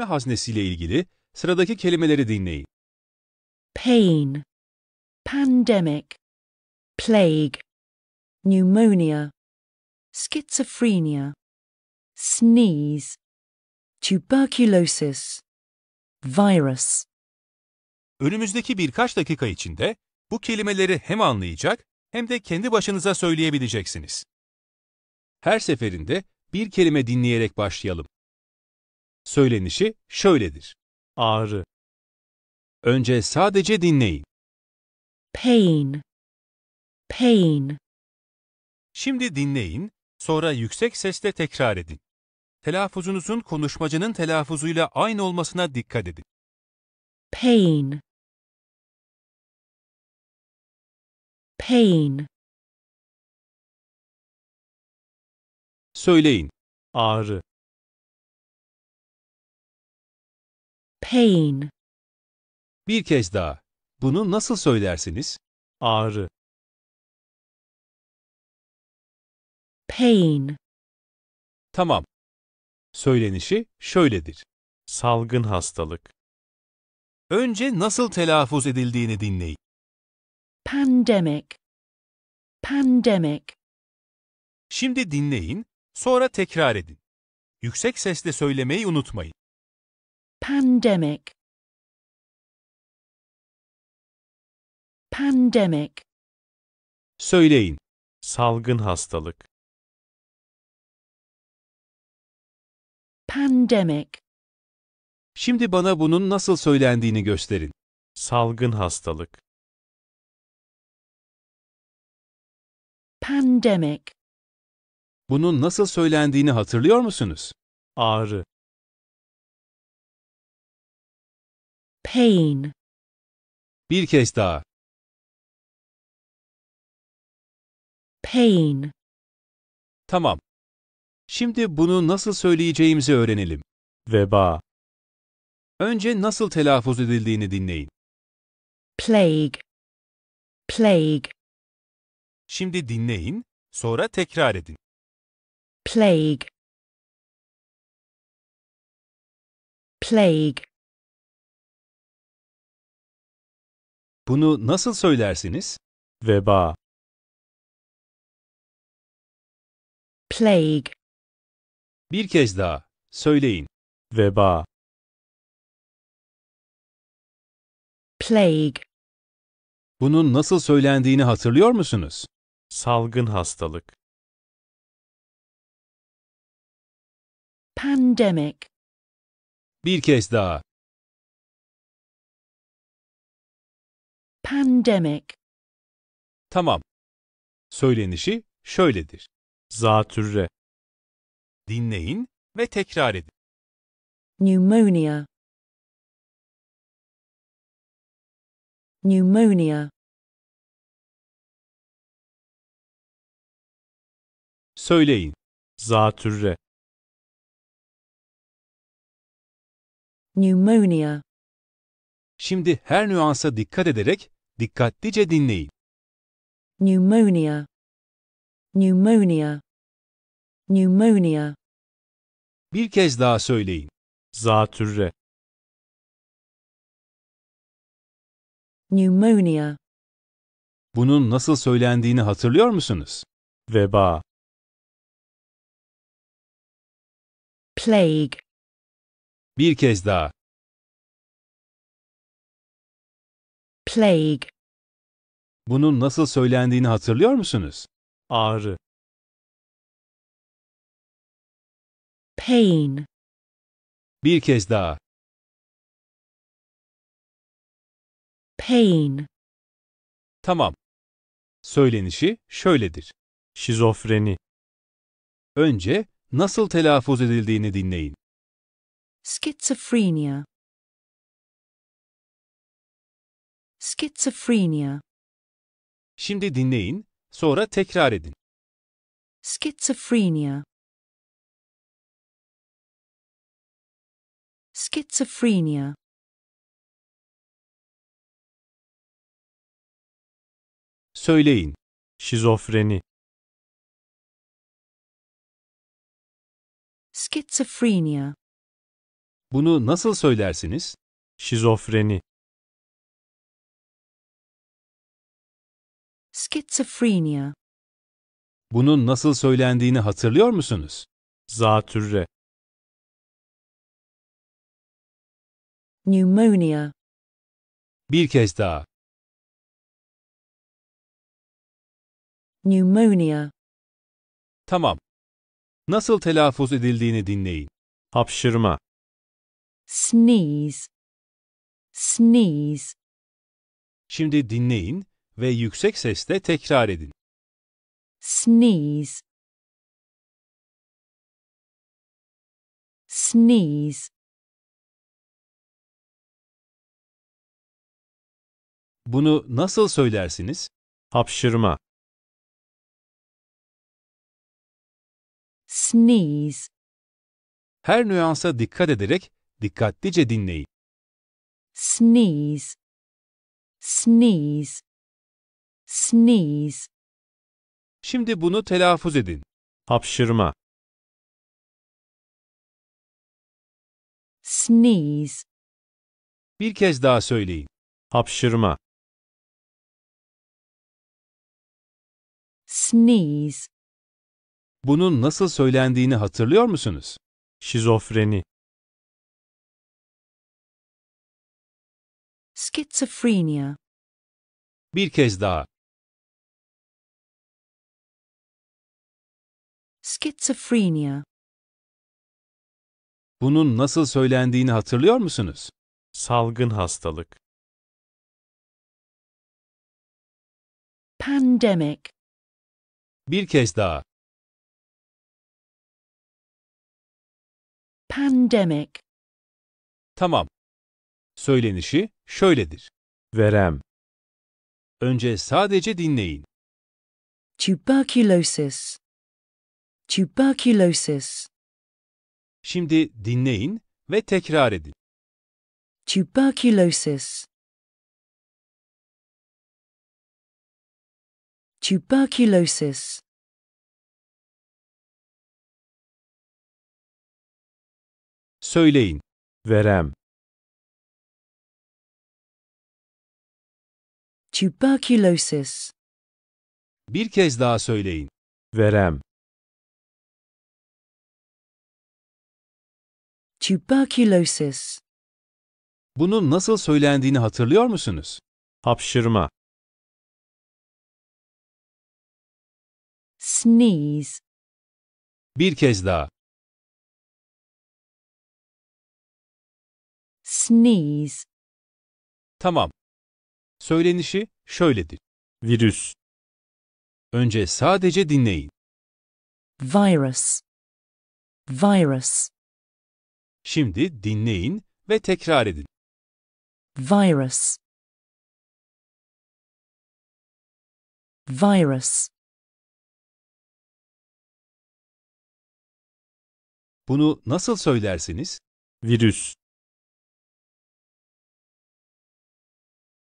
kelime haznesiyle ilgili sıradaki kelimeleri dinleyin. Pain, pandemic, plague, pneumonia, schizophrenia, sneeze, tuberculosis, virus. Önümüzdeki birkaç dakika içinde bu kelimeleri hem anlayacak hem de kendi başınıza söyleyebileceksiniz. Her seferinde bir kelime dinleyerek başlayalım. Söylenişi şöyledir. Ağrı. Önce sadece dinleyin. Pain. Pain. Şimdi dinleyin, sonra yüksek sesle tekrar edin. Telaffuzunuzun konuşmacının telaffuzuyla aynı olmasına dikkat edin. Pain. Pain. Söyleyin. Ağrı. Pain. Bir kez daha. Bunu nasıl söylersiniz? Ağrı. Pain. Tamam. Söylenişi şöyledir. Salgın hastalık. Önce nasıl telaffuz edildiğini dinleyin. Pandemic. Pandemic. Şimdi dinleyin, sonra tekrar edin. Yüksek sesle söylemeyi unutmayın pandemic pandemic Söyleyin. Salgın hastalık. pandemic Şimdi bana bunun nasıl söylendiğini gösterin. Salgın hastalık. pandemic Bunun nasıl söylendiğini hatırlıyor musunuz? Ağrı. pain. Bir kez daha. Pain. Tamam. Şimdi bunu nasıl söyleyeceğimizi öğrenelim. Veba. Önce nasıl telaffuz edildiğini dinleyin. Plague. Plague. Şimdi dinleyin, sonra tekrar edin. Plague. Plague. Bunu nasıl söylersiniz? Veba. Plague. Bir kez daha. Söyleyin. Veba. Plague. Bunun nasıl söylendiğini hatırlıyor musunuz? Salgın hastalık. Pandemic. Bir kez daha. pandemic. Tamam. Söylenişi şöyledir. Zatürre. Dinleyin ve tekrar edin. Pneumonia. Pneumonia. Söyleyin. Zatürre. Pneumonia. Şimdi her nüansa dikkat ederek Dikkatlice dinleyin. Pneumonia. Pneumonia. Pneumonia. Bir kez daha söyleyin. Zatürre. Pneumonia. Bunun nasıl söylendiğini hatırlıyor musunuz? Veba. Plague. Bir kez daha. Plague. Bunun nasıl söylendiğini hatırlıyor musunuz? Ağrı. Pain. Bir kez daha. Pain. Tamam. Söylenişi şöyledir. Şizofreni. Önce nasıl telaffuz edildiğini dinleyin. Schizophrenia. Schizophrenia. Şimdi dinleyin, sonra tekrar edin. Schizophrenia. Schizophrenia. Söyleyin. Şizofreni. Schizophrenia. Bunu nasıl söylersiniz? Şizofreni. schizophrenia. Bunun nasıl söylendiğini hatırlıyor musunuz? Zatürre. Pneumonia. Bir kez daha. Pneumonia. Tamam. Nasıl telaffuz edildiğini dinleyin. Hapşırma. Sneeze. Sneeze. Şimdi dinleyin ve yüksek sesle tekrar edin. Sneeze. Sneeze. Bunu nasıl söylersiniz? Hapşırma. Sneeze. Her nüansa dikkat ederek dikkatlice dinleyin. Sneeze. Sneeze. Sneeze. Şimdi bunu telaffuz edin. Hapşırma. Sneeze. Bir kez daha söyleyin. Hapşırma. Sneeze. Bunun nasıl söylendiğini hatırlıyor musunuz? Şizofreni. Schizophrenia. Bir kez daha. Schizophrenia. Bunun nasıl söylendiğini hatırlıyor musunuz? Salgın hastalık. Pandemic. Bir kez daha. Pandemic. Tamam. Söylenişi şöyledir. Verem. Önce sadece dinleyin. Tuberculosis. Tuberculosis. Şimdi dinleyin ve tekrar edin. Tuberculosis. Tuberculosis. Söyleyin. Verem. Tuberculosis. Bir kez daha söyleyin. Verem. Tuberculosis. Bunu nasıl söylendiğini hatırlıyor musunuz? Hapşırma. Sneeze. Bir kez daha. Sneeze. Tamam. Söylenişi şöyledir. Virüs. Önce sadece dinleyin. Virus. Virus. Şimdi dinleyin ve tekrar edin. Virus Virus Bunu nasıl söylersiniz? Virüs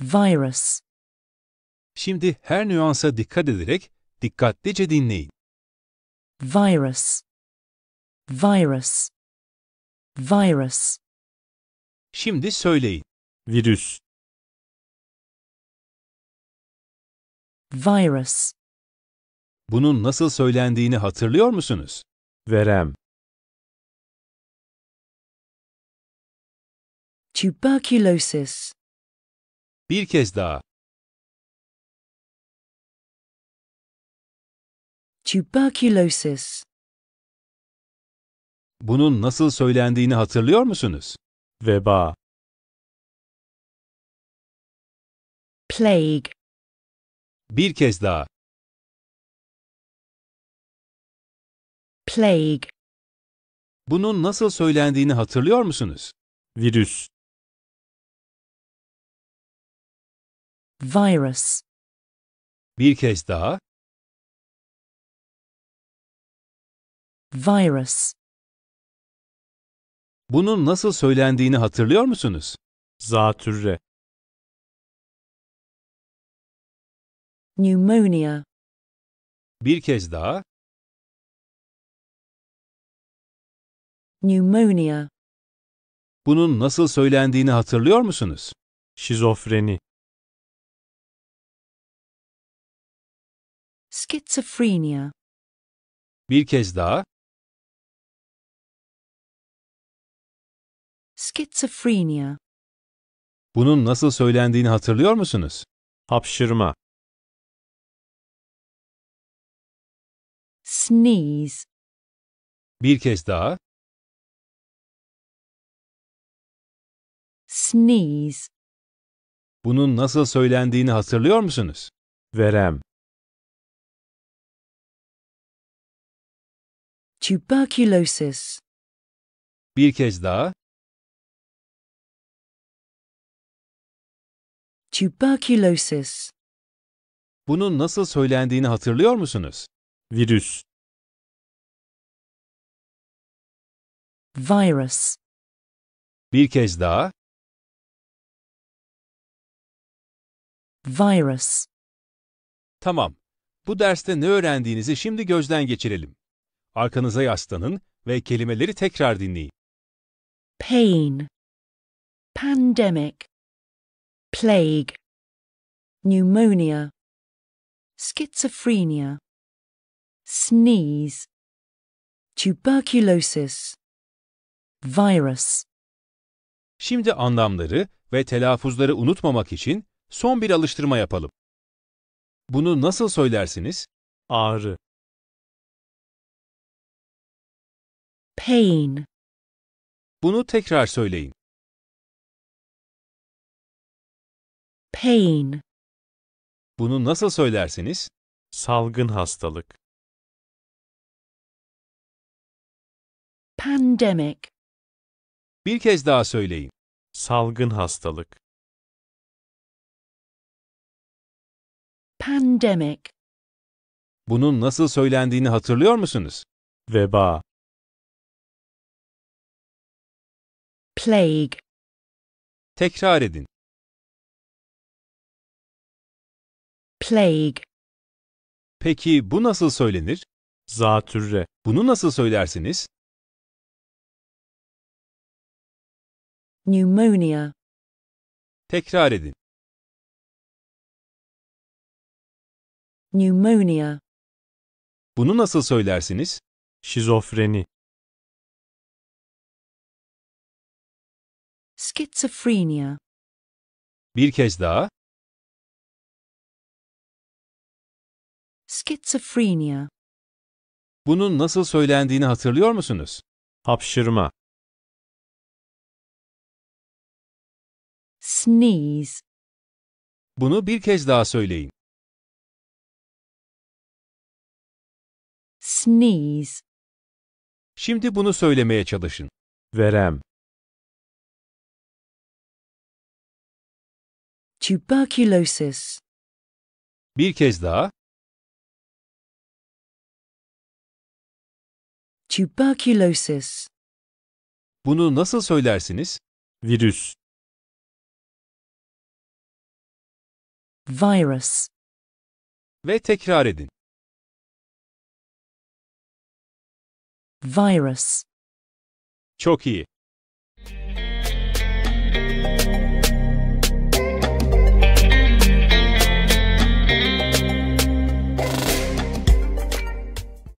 Virus Şimdi her nüansa dikkat ederek dikkatlice dinleyin. Virus Virus Virus. Şimdi söyleyin. Virüs. Virus. Bunun nasıl söylendiğini hatırlıyor musunuz? Verem. Tuberculosis. Bir kez daha. Tuberculosis. Bunun nasıl söylendiğini hatırlıyor musunuz? Veba. Plague. Bir kez daha. Plague. Bunun nasıl söylendiğini hatırlıyor musunuz? Virüs. Virus. Bir kez daha. Virus. Bunun nasıl söylendiğini hatırlıyor musunuz? Zatürre. Pneumonia. Bir kez daha. Pneumonia. Bunun nasıl söylendiğini hatırlıyor musunuz? Şizofreni. Schizophrenia. Bir kez daha. Schizophrenia. Bunun nasıl söylendiğini hatırlıyor musunuz? Hapşırma. Sneeze. Bir kez daha. Sneeze. Bunun nasıl söylendiğini hatırlıyor musunuz? Verem. Tuberculosis. Bir kez daha. Tuberculosis. Bunun nasıl söylendiğini hatırlıyor musunuz? Virüs. Virus. Bir kez daha. Virus. Tamam. Bu derste ne öğrendiğinizi şimdi gözden geçirelim. Arkanıza yaslanın ve kelimeleri tekrar dinleyin. Pain. Pandemic plague, pneumonia, schizophrenia, sneeze, tuberculosis, virus. Şimdi anlamları ve telaffuzları unutmamak için son bir alıştırma yapalım. Bunu nasıl söylersiniz? Ağrı. Pain. Bunu tekrar söyleyin. Pain. Bunu nasıl söylersiniz? Salgın hastalık. Pandemic. Bir kez daha söyleyin. Salgın hastalık. Pandemic. Bunun nasıl söylendiğini hatırlıyor musunuz? Veba. Plague. Tekrar edin. Plague. Peki bu nasıl söylenir? Zatürre. Bunu nasıl söylersiniz? Pneumonia. Tekrar edin. Pneumonia. Bunu nasıl söylersiniz? Şizofreni. Schizophrenia. Bir kez daha. Schizophrenia. Bunun nasıl söylendiğini hatırlıyor musunuz? Hapşırma. Sneeze. Bunu bir kez daha söyleyin. Sneeze. Şimdi bunu söylemeye çalışın. Verem. Tuberculosis. Bir kez daha. Tuberculosis. Bunu nasıl söylersiniz? Virüs. Virus. Ve tekrar edin. Virus. Çok iyi.